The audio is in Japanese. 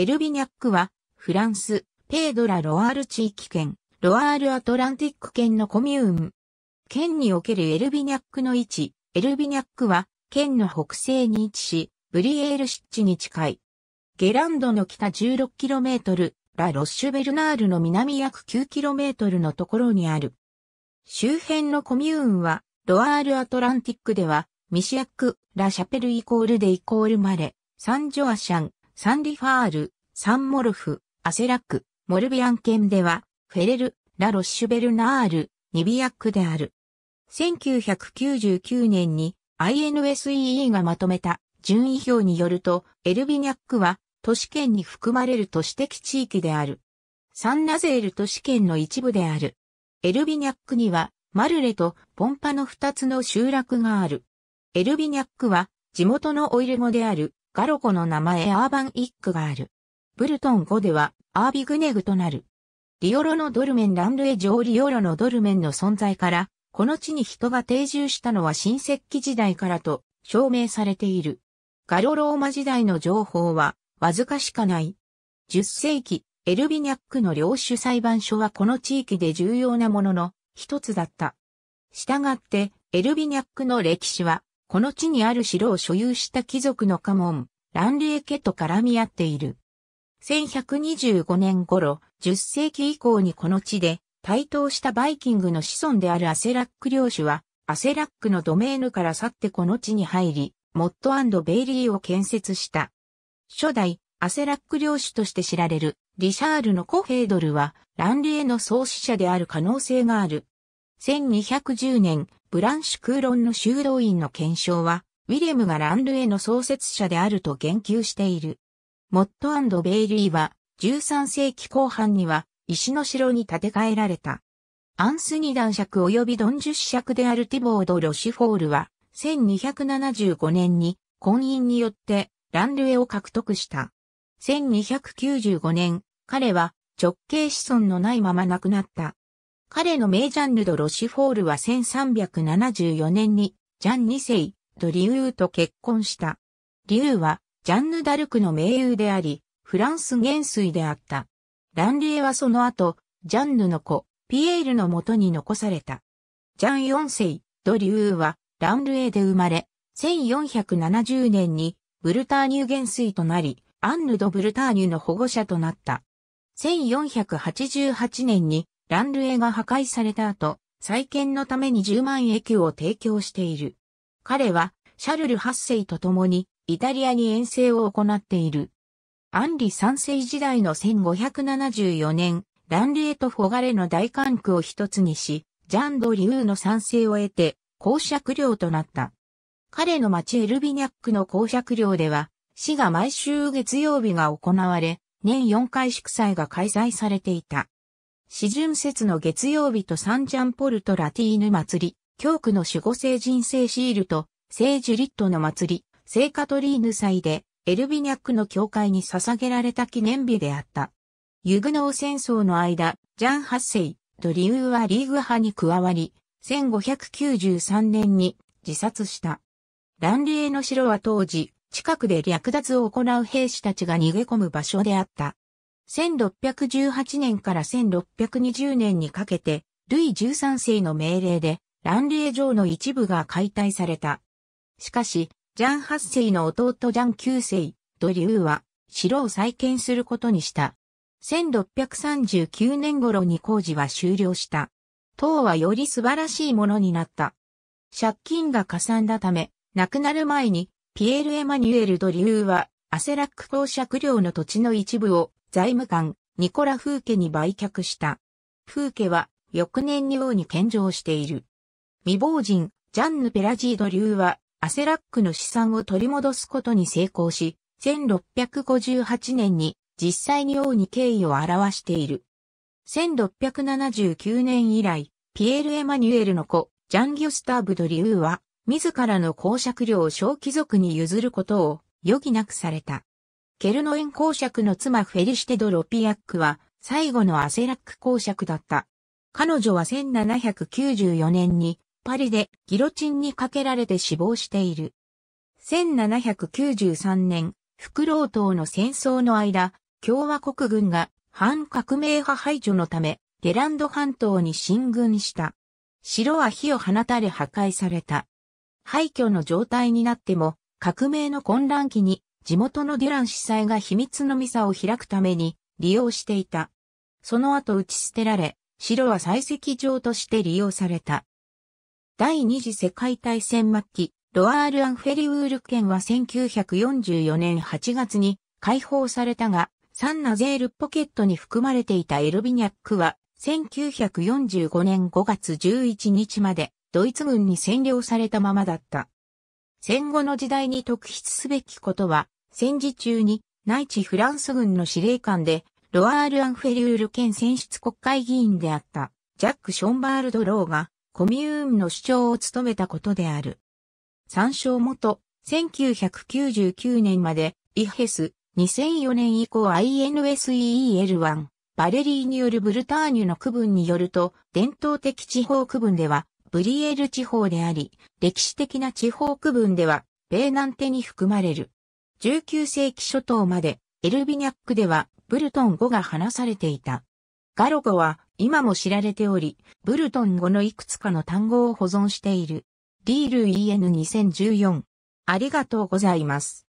エルビニャックは、フランス、ペードラ・ロアール地域圏、ロアール・アトランティック圏のコミューン。県におけるエルビニャックの位置、エルビニャックは、県の北西に位置し、ブリエール湿地に近い。ゲランドの北 16km、ラ・ロッシュベルナールの南約 9km のところにある。周辺のコミューンは、ロアール・アトランティックでは、ミシアック、ラ・シャペルイコールでイコールまで、サンジョアシャン、サンリファール、サンモルフ、アセラック、モルビアン県では、フェレル、ラ・ロッシュベルナール、ニビアックである。1999年に INSEE がまとめた順位表によると、エルビニャックは都市圏に含まれる都市的地域である。サンナゼール都市圏の一部である。エルビニャックには、マルレとポンパの二つの集落がある。エルビニャックは、地元のオイル語であるガロコの名前アーバンイックがある。ブルトン語ではアービグネグとなる。リオロのドルメンランルエ上リオロのドルメンの存在から、この地に人が定住したのは新石器時代からと証明されている。ガロローマ時代の情報はわずかしかない。10世紀、エルビニャックの領主裁判所はこの地域で重要なものの一つだった。したがって、エルビニャックの歴史はこの地にある城を所有した貴族の家紋、リエ家と絡み合っている。1125年頃、10世紀以降にこの地で、台頭したバイキングの子孫であるアセラック領主は、アセラックのドメーヌから去ってこの地に入り、モッドベイリーを建設した。初代、アセラック領主として知られる、リシャールのコヘードルは、ランリエの創始者である可能性がある。1210年、ブランシュ空論の修道院の検証は、ウィレムがランルへの創設者であると言及している。モットベイリーは、13世紀後半には、石の城に建て替えられた。アンスニ男爵及びドンジュ子爵であるティボード・ロシフォールは、1275年に婚姻によってランルエを獲得した。1295年、彼は直系子孫のないまま亡くなった。彼の名ジャンヌ・ド・ロシフォールは1374年にジャン2世ド・リューと結婚した。リューはジャンヌ・ダルクの盟友であり、フランス元帥であった。ランリエはその後、ジャンヌの子、ピエールのもとに残された。ジャン4世ド・リューはランルエで生まれ、1470年にブルターニュ元帥となり、アンヌ・ド・ブルターニュの保護者となった。1488年にランルエが破壊された後、再建のために10万駅を提供している。彼は、シャルル8世と共に、イタリアに遠征を行っている。アンリ3世時代の1574年、ランルエとフォガレの大管区を一つにし、ジャンド・リューの賛成を得て、公爵領となった。彼の町エルビニャックの公爵領では、市が毎週月曜日が行われ、年4回祝祭が開催されていた。四巡節の月曜日とサンジャンポルトラティーヌ祭り、教区の守護聖人聖シールと聖ジュリットの祭り、聖カトリーヌ祭でエルビニャックの教会に捧げられた記念日であった。ユグノー戦争の間、ジャン8世とリウはリーグ派に加わり、1593年に自殺した。ランリエの城は当時、近くで略奪を行う兵士たちが逃げ込む場所であった。1618年から1620年にかけて、ルイ13世の命令で、蘭陵城の一部が解体された。しかし、ジャン8世の弟ジャン9世、ドリューは、城を再建することにした。1639年頃に工事は終了した。塔はより素晴らしいものになった。借金がかさんだため、亡くなる前に、ピエール・エマニュエル・ドリューは、アセラック公爵領の土地の一部を財務官、ニコラ・フーケに売却した。フーケは、翌年に王に献上している。未亡人、ジャンヌ・ペラジード流は、アセラックの資産を取り戻すことに成功し、1658年に実際に王に敬意を表している。1679年以来、ピエール・エマニュエルの子、ジャン・ギュスターブ・ドリューは、自らの公爵領を小貴族に譲ることを余儀なくされた。ケルノエン公爵の妻フェリシテ・ド・ロピアックは最後のアセラック公爵だった。彼女は1794年にパリでギロチンにかけられて死亡している。1793年、フクロウ島の戦争の間、共和国軍が反革命派排除のため、ゲランド半島に進軍した。城は火を放たれ破壊された。廃墟の状態になっても、革命の混乱期に地元のデュラン司祭が秘密のミサを開くために利用していた。その後打ち捨てられ、城は採石場として利用された。第二次世界大戦末期、ロアール・アンフェリウール県は1944年8月に解放されたが、サンナゼールポケットに含まれていたエルビニャックは、1945年5月11日までドイツ軍に占領されたままだった。戦後の時代に特筆すべきことは、戦時中に内地フランス軍の司令官で、ロアール・アンフェリュール県選出国会議員であった、ジャック・ションバール・ドローが、コミューンの主張を務めたことである。参照元、1999年まで、イヘス、2004年以降 INSEEL1、バレリーによるブルターニュの区分によると、伝統的地方区分では、ブリエル地方であり、歴史的な地方区分では、米南テに含まれる。19世紀初頭までエルビニャックではブルトン語が話されていた。ガロ語は今も知られており、ブルトン語のいくつかの単語を保存している。D ーイ EN2014。ありがとうございます。